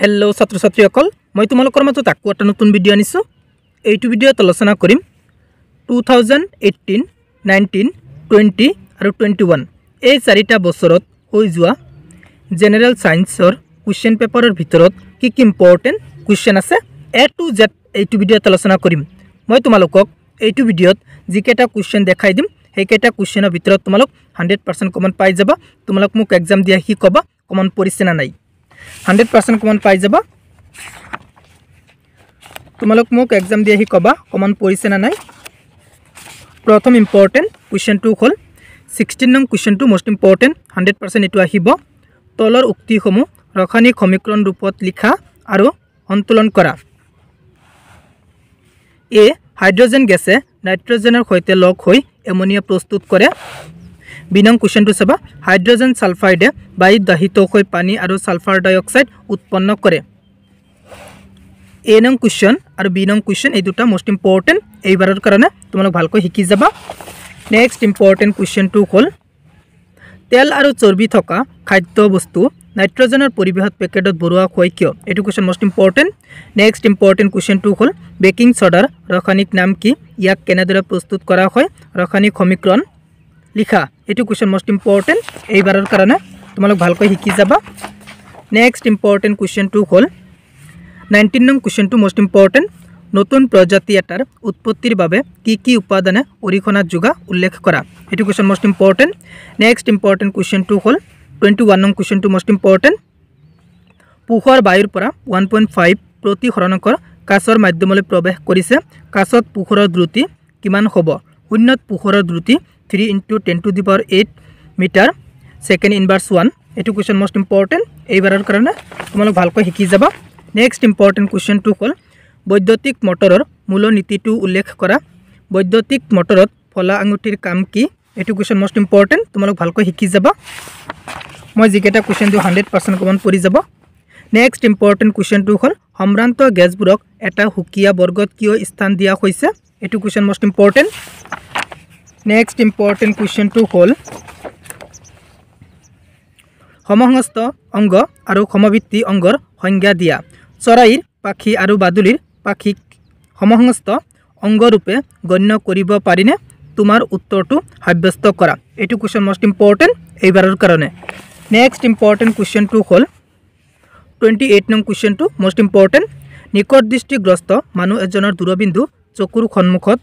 hello' ছাত্ৰ ছাত্ৰীসকল মই তোমালোকৰ মাজত আকৌ এটা নতুন ভিডিঅ' আনিছোঁ এইটো ভিডিঅ'ত আলোচনা কৰিম two thousand eighteen nineteen twenty আৰু টুৱেণ্টি ওৱান এই চাৰিটা বছৰত হৈ যোৱা জেনেৰেল ছায়েন্সৰ কুৱেশ্যন পেপাৰৰ ভিতৰত কি কি ইম্পৰ্টেণ্ট কুৱেশ্যন আছে এ টু জেড এইটো ভিডিঅ'ত আলোচনা কৰিম মই তোমালোকক এইটো ভিডিঅ'ত যিকেইটা কুৱেশ্যন দেখাই দিম সেইকেইটা কুৱেশ্যনৰ ভিতৰত তোমালোক হাণ্ড্ৰেড পাৰ্চেণ্ট কমন পাই যাবা তোমালোক মোক এক্সাম দিয়া শিকাবা কমন পৰিছে নে নাই হাণ্ড্ৰেড পাৰ্চেণ্ট কমন পাই যাবা তোমালোক মোক এক্সাম দি আহি ক'বা কমন পৰিছে নে নাই প্ৰথম ইম্পৰ্টেণ্ট কুৱেশ্যনটো হ'ল ছিক্সটিন নং কুৱেশ্যনটো মষ্ট ইম্পৰ্টেণ্ট হাণ্ড্ৰেড পাৰ্চেণ্ট এইটো আহিব তলৰ উক্তিসমূহ ৰসায়নিক সমীকৰণ ৰূপত লিখা আৰু সন্তুলন কৰা এ হাইড্ৰজেন গেছে নাইট্ৰজেনৰ সৈতে লগ হৈ এমনিয়া প্ৰস্তুত কৰে বিনং কুৱেশ্যনটো চাবা হাইড্ৰজেন ছালফাইডে বায়ুত দাহিত হৈ পানী আৰু ছালফাৰ ডাই অক্সাইড উৎপন্ন কৰে এ নং কুৱেশ্যন আৰু বি নং কুৱেশ্যন এই দুটা মষ্ট ইম্পৰ্টেণ্ট এইবাৰৰ কাৰণে তোমালোক ভালকৈ শিকি যাবা নেক্সট ইম্পৰ্টেণ্ট কুৱেশ্যনটো হ'ল তেল আৰু চৰ্বি থকা খাদ্য বস্তু নাইট্ৰজেনৰ পৰিৱেশত পেকেটত ভৰোৱা হয় কিয় এইটো question most important next important কুৱেশ্যনটো হ'ল বেকিং চ'ডাৰ ৰাসায়নিক নাম কি ইয়াক কেনেদৰে প্ৰস্তুত কৰা হয় ৰাসায়নিক সমীকৰণ লিখা এইটো কুৱেশ্যন মষ্ট ইম্পৰ্টেণ্ট এইবাৰৰ কাৰণে তোমালোক ভালকৈ শিকি যাবা নেক্সট ইম্পৰ্টেণ্ট কুৱেশ্যনটো হ'ল নাইণ্টিন নং কুৱেশ্যনটো মষ্ট ইম্পৰ্টেণ্ট নতুন প্ৰজাতি এটাৰ উৎপত্তিৰ বাবে কি কি উপাদানে অৰিহণা যোগা উল্লেখ কৰা এইটো question most important next important কুৱেশ্যনটো হ'ল টুৱেণ্টি ওৱান নং কুৱেশ্যনটো মষ্ট ইম্পৰ্টেণ্ট পোহৰ বায়ুৰ পৰা ওৱান পইণ্ট ফাইভ প্ৰতিসৰণকৰ কাছৰ মাধ্যমলৈ প্ৰৱেশ কৰিছে কাছত পোহৰৰ দ্ৰুতি কিমান হ'ব শূন্যত পোহৰৰ দ্ৰুতি 3 into 10 to the power 8 meter second inverse 1 এটো কোয়েশ্চন মোস্ট ইম্পর্টেন্ট এইবাৰৰ কাৰণে তোমালোক ভালকৈ শিকি যাবা নেক্সট ইম্পৰ্টেন্ট কোয়েশ্চন টু হল বৈদ্যুতিক মটৰৰ মূল নীতিটো উল্লেখ কৰা বৈদ্যুতিক মটৰত ফলা আঙুঠিৰ কাম কি এটো কোয়েশ্চন মোস্ট ইম্পৰ্টেন্ট তোমালোক ভালকৈ শিকি যাবা মই যিকেইটা কুৱেশ্যন দিওঁ হাণ্ড্ৰেড পাৰ্চেণ্ট কমন পৰি যাব নেক্সট ইম্পৰ্টেণ্ট কুৱেশ্যনটো হ'ল সম্ভ্ৰান্ত গেছবোৰক এটা সুকীয়া বৰ্গত কিয় স্থান দিয়া হৈছে এইটো question most important next important কুৱেশ্যনটো হ'ল সমসংস্থ অংগ আৰু সমবৃত্তি অংগৰ সংজ্ঞা দিয়া চৰাইৰ পাখি আৰু বাদুলিৰ পাখিক সমসংস্থ অংগৰূপে গণ্য কৰিব পাৰিনে তোমাৰ উত্তৰটো সাব্যস্ত কৰা এইটো কুৱেশ্যন মষ্ট ইম্পৰ্টেণ্ট এইবাৰৰ কাৰণে নেক্সট ইম্পৰ্টেণ্ট কুৱেশ্যনটো হ'ল টুৱেণ্টি এইট নং কুৱেশ্যনটো মষ্ট ইম্পৰ্টেণ্ট নিকট দৃষ্টিগ্ৰস্ত মানুহ এজনৰ দূৰবিন্দু চকুৰ সন্মুখত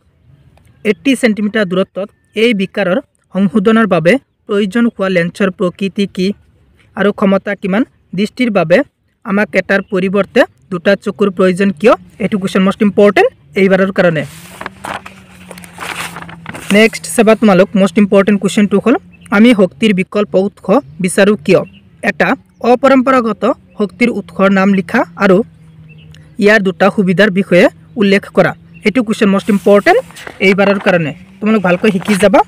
এইটি চেণ্টিমিটাৰ দূৰত্বত এই বিকাৰৰ সংশোধনৰ বাবে প্ৰয়োজন হোৱা লেন্সৰ প্ৰকৃতি কি আৰু ক্ষমতা কিমান দৃষ্টিৰ বাবে আমাক এটাৰ পৰিৱৰ্তে দুটা চকুৰ প্ৰয়োজন কিয় এইটো কুৱেশ্যন মষ্ট ইম্পৰ্টেণ্ট এইবাৰৰ কাৰণে নেক্সট চাবা তোমালোক মষ্ট ইম্পৰ্টেণ্ট কুৱেশ্যনটো হ'ল আমি শক্তিৰ বিকল্প উৎস বিচাৰোঁ কিয় এটা অপৰম্পৰাগত শক্তিৰ উৎসৰ নাম লিখা আৰু ইয়াৰ দুটা সুবিধাৰ বিষয়ে উল্লেখ কৰা এইটো কুৱেশ্যন মষ্ট ইম্পৰ্টেণ্ট এইবাৰৰ কাৰণে তোমালোক ভালকৈ শিকি যাবা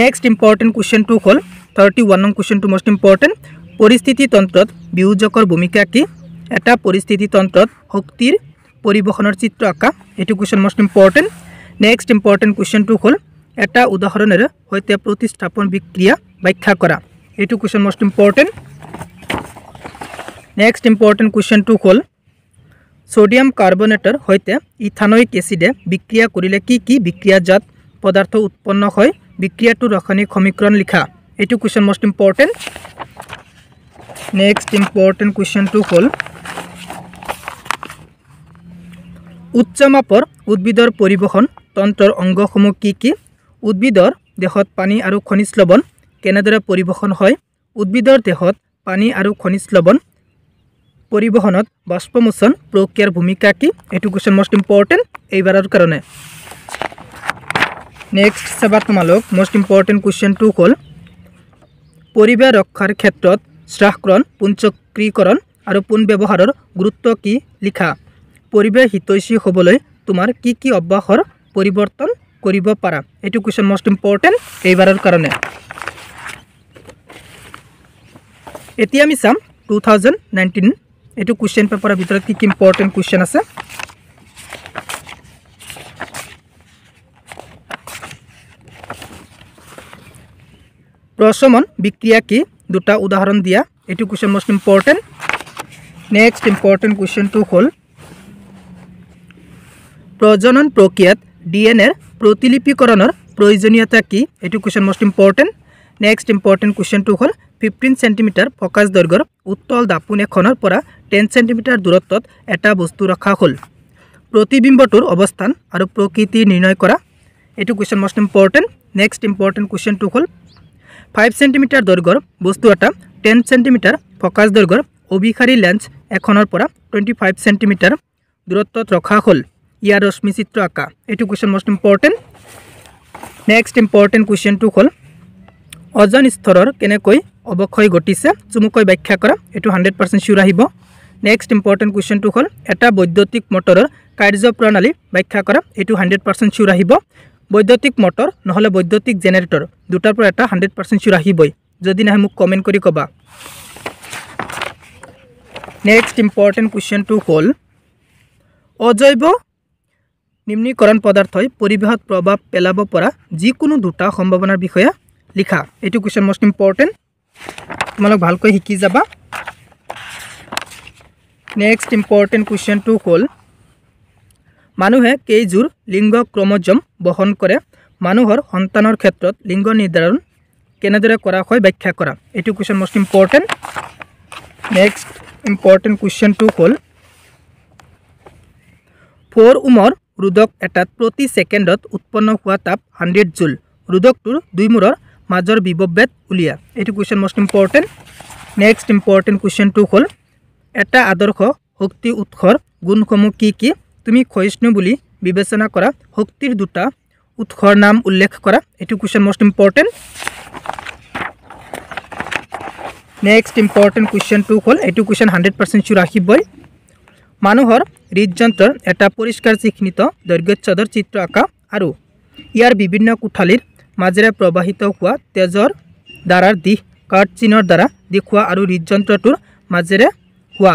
নেক্সট ইম্পৰ্টেণ্ট কুৱেশ্যনটো হ'ল থাৰ্টি ওৱান নং কুৱেশ্যনটো মষ্ট ইম্পৰ্টেণ্ট তন্ত্ৰত বিয়োজকৰ ভূমিকা কি এটা পৰিস্থিতি তন্ত্ৰত শক্তিৰ পৰিবহণৰ চিত্ৰ আঁকা এইটো question most important next important কুৱেশ্যনটো হ'ল এটা উদাহৰণেৰে সৈতে প্ৰতিস্থাপন বিক্ৰিয়া ব্যাখ্যা কৰা এইটো question most important next important কুৱেশ্যনটো হ'ল সোডিয়াম কাৰ্বনেটৰ সৈতে ইথানইক এচিডে বিক্ৰিয়া কৰিলে কি কি বিক্ৰিয়াজাত পদাৰ্থ উৎপন্ন হয় বিক্ৰিয়াটোৰ ৰাসায়নিক সমীকৰণ লিখা এইটো question most important next important কুৱেশ্যনটো হ'ল উচ্চ মাপৰ উদ্ভিদৰ পৰিবহণ তন্ত্ৰৰ অংগসমূহ কি কি উদ্ভিদৰ দেহত পানী আৰু খনিজ লৱণ কেনেদৰে পৰিবহণ হয় উদ্ভিদৰ দেহত পানী আৰু খনিজ লৱণ পৰিবহণত বাষ্পমোচন প্ৰক্ৰিয়াৰ ভূমিকা কি এইটো কুৱেশ্যন ম'ষ্ট ইম্পৰ্টেণ্ট এইবাৰৰ কাৰণে নেক্সট চাবা তোমালোক মষ্ট ইম্পৰ্টেণ্ট কুৱেশ্যনটো হল পৰিৱেশ ৰক্ষাৰ ক্ষেত্ৰত শ্ৰাসকৰণ পুঞ্চক্ৰীকৰণ আৰু পুন ব্যৱহাৰৰ গুৰুত্ব কি লিখা পৰিৱেশ হিতৈষী হবলৈ তোমাৰ কি কি অভ্যাসৰ পৰিৱৰ্তন কৰিব পাৰা এইটো কুৱেশ্যন মষ্ট ইম্পৰ্টেণ্ট এইবাৰৰ কাৰণে এতিয়া আমি চাম টু থাউজেণ্ড নাইনটিন এইটো কুৱেশ্যন পেপাৰৰ ভিতৰত কি কি ইম্পৰ্টেণ্ট কুৱেশ্যন আছে প্ৰশমন বিক্ৰিয়া কি দুটা উদাহৰণ দিয়া এইটো question most important next important কুৱেশ্যনটো হ'ল প্ৰজনন প্ৰক্ৰিয়াত ডি এন এৰ প্ৰতিলিপিকৰণৰ প্ৰয়োজনীয়তা কি এইটো question most important next important কুৱেশ্যনটো হ'ল ফিফটিন চেণ্টিমিটাৰ ফকাছ দৈৰ্ঘ্যৰ উত্তল দাপোন এখনৰ পৰা টেন চেণ্টিমিটাৰ দূৰত্বত এটা বস্তু ৰখা হ'ল প্ৰতিবিম্বটোৰ অৱস্থান আৰু প্ৰকৃতি নিৰ্ণয় কৰা এইটো question most important next important কুৱেশ্যনটো হ'ল ফাইভ চেণ্টিমিটাৰ দৈৰ্ঘ্যৰ বস্তু এটা টেন চেণ্টিমিটাৰ ফকাছ দৈৰ্ঘ্যৰ অবিশাৰী লেঞ্চ এখনৰ পৰা টুৱেণ্টি ফাইভ চেণ্টিমিটাৰ দূৰত্বত ৰখা হ'ল ইয়াৰ ৰশ্মিচিত্ৰ আঁকা এইটো question most important next important কুৱেশ্যনটো হ'ল অজন স্তৰৰ কেনেকৈ অৱক্ষয় ঘটিছে চমুকৈ ব্যাখ্যা কৰা এইটো হাণ্ড্ৰেড পাৰ্চেণ্ট চিউৰ আহিব নেক্সট ইম্পৰ্টেণ্ট কুৱেশ্যনটো হ'ল এটা বৈদ্যুতিক মটৰৰ কাৰ্যপ্ৰণালী ব্যাখ্যা কৰা এইটো হাণ্ড্ৰেড পাৰ্চেণ্ট চিউৰ আহিব বৈদ্যুতিক মটৰ নহ'লে বৈদ্যুতিক জেনেৰেটৰ দুটাৰ পৰা এটা হাণ্ড্ৰেড পাৰ্চেণ্ট চিউৰ আহিবই যদি নাহে মোক কমেণ্ট কৰি ক'বা নেক্সট ইম্পৰ্টেণ্ট কুৱেশ্যনটো হ'ল অজৈৱ নিম্নীকৰণ পদাৰ্থই পৰিৱেশত প্ৰভাৱ পেলাব পৰা যিকোনো দুটা সম্ভাৱনাৰ বিষয়ে লিখা এইটো কুৱেশ্যন মষ্ট ইম্পৰ্টেণ্ট তোমালোক ভালকৈ শিকি যাবা নেক্সট ইম্পৰ্টেণ্ট কুৱেশ্যনটো হ'ল মানুহে কেইযোৰ লিংগ ক্ৰমজম বহন কৰে মানুহৰ সন্তানৰ ক্ষেত্ৰত লিংগ নিৰ্ধাৰণ কেনেদৰে কৰা হয় ব্যাখ্যা কৰা এইটো question most important next important কুৱেশ্যনটো হ'ল ফ'ৰ উমৰ ৰোদক এটাত প্ৰতি ছেকেণ্ডত উৎপন্ন হোৱা তাপ হাণ্ড্ৰেড জোল ৰোদকটোৰ দুই মূৰৰ মাজৰ বিববেদ উলিয়া এইটো question most important next important কুৱেশ্যনটো হ'ল এটা আদৰ্শ শক্তি উৎসৰ গুণসমূহ কি কি তুমি ক্ষয়িষ্ণু বুলি বিবেচনা কৰা শক্তিৰ দুটা উৎসৰ নাম উল্লেখ কৰা এইটো question most important next important কুৱেশ্যনটো হ'ল এইটো কুৱেশ্যন হাণ্ড্ৰেড পাৰ্চেণ্ট চুৰ ৰাখিবই মানুহৰ হৃদযন্ত্ৰৰ এটা পৰিষ্কাৰ চিহ্নিত দৈৰ্ঘ্যচ্ছদৰ চিত্ৰ আঁকা আৰু ইয়াৰ বিভিন্ন কোঠালীৰ মাজেৰে প্ৰবাহিত হোৱা তেজৰ দ্বাৰাৰ দিশ কাৰ্ড চিনৰ দ্বাৰা দেখুওৱা আৰু হৃদযন্ত্ৰটোৰ মাজেৰে হোৱা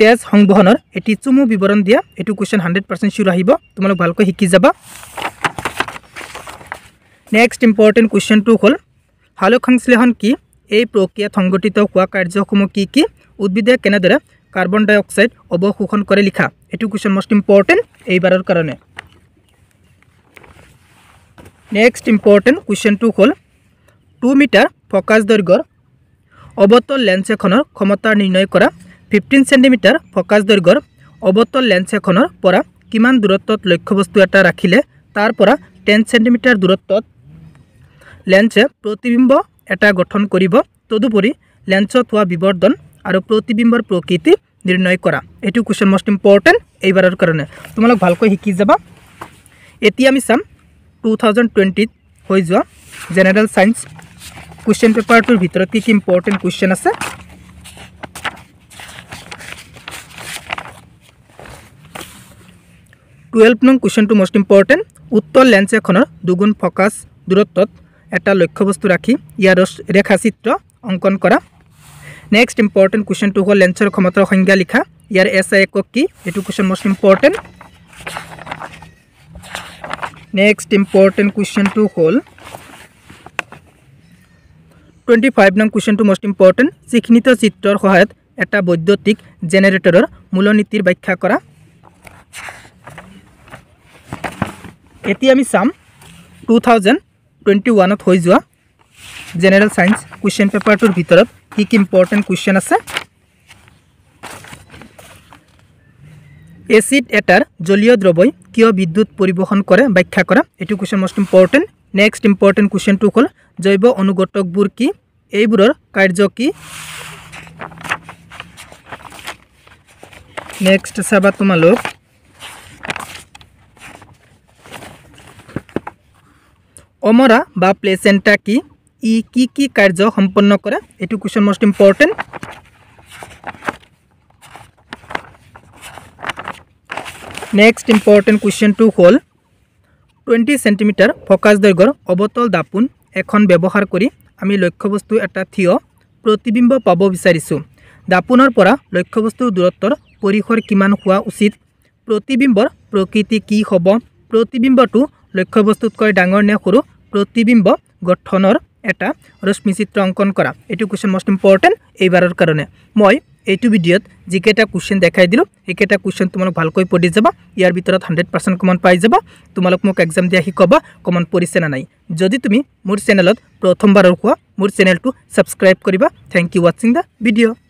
তেজ সংবহনৰ এটি চুমু বিৱৰণ দিয়া এইটো কুৱেশ্যন হাণ্ড্ৰেড পাৰ্চেণ্ট চিয়'ৰ আহিব তোমালোক ভালকৈ শিকি যাবা নেক্সট ইম্পৰ্টেণ্ট কুৱেশ্যনটো হ'ল হালক সংশ্লেষণ কি এই প্ৰক্ৰিয়াত সংঘটিত হোৱা কাৰ্যসমূহ কি কি উদ্ভিদে কেনেদৰে কাৰ্বন ডাই অক্সাইড অৱশোষণ কৰে লিখা এইটো কুৱেশ্যন মষ্ট ইম্পৰ্টেণ্ট এইবাৰৰ কাৰণে নেক্সট ইম্পৰ্টেণ্ট কুৱেশ্যনটো হ'ল টু মিটাৰ ফকাছ দৈৰ্ঘৰ অৱতল লেন্স এখনৰ ক্ষমতা নিৰ্ণয় কৰা ফিফটিন চেণ্টিমিটাৰ ফকাছ দৈৰ্ঘ্যৰ অৱতল লেন্স এখনৰ পৰা কিমান দূৰত্বত লক্ষ্যবস্তু এটা ৰাখিলে তাৰ পৰা টেন চেণ্টিমিটাৰ দূৰত্বত লেন্সে প্ৰতিবিম্ব এটা গঠন কৰিব তদুপৰি লেন্সত হোৱা বিবৰ্ধন আৰু প্ৰতিবিম্বৰ প্ৰকৃতি নিৰ্ণয় কৰা এইটো কুৱেশ্যন মষ্ট ইম্পৰ্টেণ্ট এইবাৰৰ কাৰণে তোমালোক ভালকৈ শিকি যাবা এতিয়া আমি চাম টু থাউজেণ্ড টুৱেণ্টিত হৈ যোৱা জেনেৰেল ছায়েঞ্চ কুৱেশ্যন পেপাৰটোৰ ভিতৰত কি কি ইম্পৰ্টেণ্ট কুৱেশ্যন আছে টুৱেল্ভ নং কুৱেশ্যনটো মষ্ট ইম্পৰ্টেণ্ট উত্তৰ লেঞ্চ এখনৰ দুগুণ ফকাছ দূৰত্বত এটা লক্ষ্যবস্তু ৰাখি ইয়াৰ ৰেখাচিত্ৰ অংকন কৰা নেক্সট ইম্পৰ্টেণ্ট কুৱেশ্যনটো হ'ল লেঞ্চৰ ক্ষমতাৰ সংজ্ঞা লিখা ইয়াৰ এছ আই একক কি এইটো question most important next important কুৱেশ্যনটো হ'ল টুৱেণ্টি ফাইভ নং কুৱেশ্যনটো মষ্ট ইম্পৰ্টেণ্ট চিহ্নিত চিত্ৰৰ সহায়ত এটা বৈদ্যুতিক জেনেৰেটৰৰ মূল নীতিৰ ব্যাখ্যা কৰা এতিয়া আমি চাম টু থাউজেণ্ড টুৱেণ্টি ওৱানত হৈ যোৱা জেনেৰেল ছায়েঞ্চ কুৱেশ্যন পেপাৰটোৰ ভিতৰত কি কি ইম্পৰ্টেণ্ট কুৱেশ্যন আছে এচিড এটাৰ জলীয় দ্ৰৱই কিয় বিদ্যুৎ পৰিবহণ কৰে ব্যাখ্যা কৰা এইটো question most important next important কুৱেশ্যনটো হ'ল জৈৱ অনুঘটকবোৰ কি এইবোৰৰ কাৰ্য কি নেক্সট চাবা তোমালোক অমৰা বা প্লেচেণ্টা কি ই কি কি কাৰ্য সম্পন্ন কৰে এইটো question most important next important কুৱেশ্যনটো হ'ল টুৱেণ্টি চেণ্টিমিটাৰ ফকাছ দৈৰ্ঘ্যৰ অৱতল দাপোন এখন ব্যৱহাৰ কৰি আমি লক্ষ্যবস্তু এটা থিয় প্ৰতিবিম্ব পাব বিচাৰিছোঁ দাপোনৰ পৰা লক্ষ্যবস্তুৰ দূৰত্বৰ পৰিসৰ কিমান হোৱা উচিত প্ৰতিবিম্বৰ প্ৰকৃতি কি হ'ব প্ৰতিবিম্বটো লক্ষ্যবস্তুতকৈ ডাঙৰ নে সৰু প্ৰতিবিম্ব গঠনৰ এটা ৰশ্মিচিত্ৰ অংকন কৰা এইটো কুৱেশ্যন মষ্ট ইম্পৰ্টেণ্ট এইবাৰৰ কাৰণে মই এইটো ভিডিঅ'ত যিকেইটা কুৱেশ্যন দেখাই দিলোঁ সেইকেইটা কুৱেশ্যন তোমালোক ভালকৈ পঢ়ি যাবা ইয়াৰ ভিতৰত হাণ্ড্ৰেড পাৰ্চেণ্ট কমন পাই যাবা তোমালোক মোক এক্সাম দিয়া শিকাবা কমন পৰিছে নে নাই যদি তুমি মোৰ চেনেলত প্ৰথমবাৰৰ কোৱা মোৰ চেনেলটো ছাবস্ক্ৰাইব কৰিবা থেংক ইউ ৱাচিং দ্য ভিডিঅ'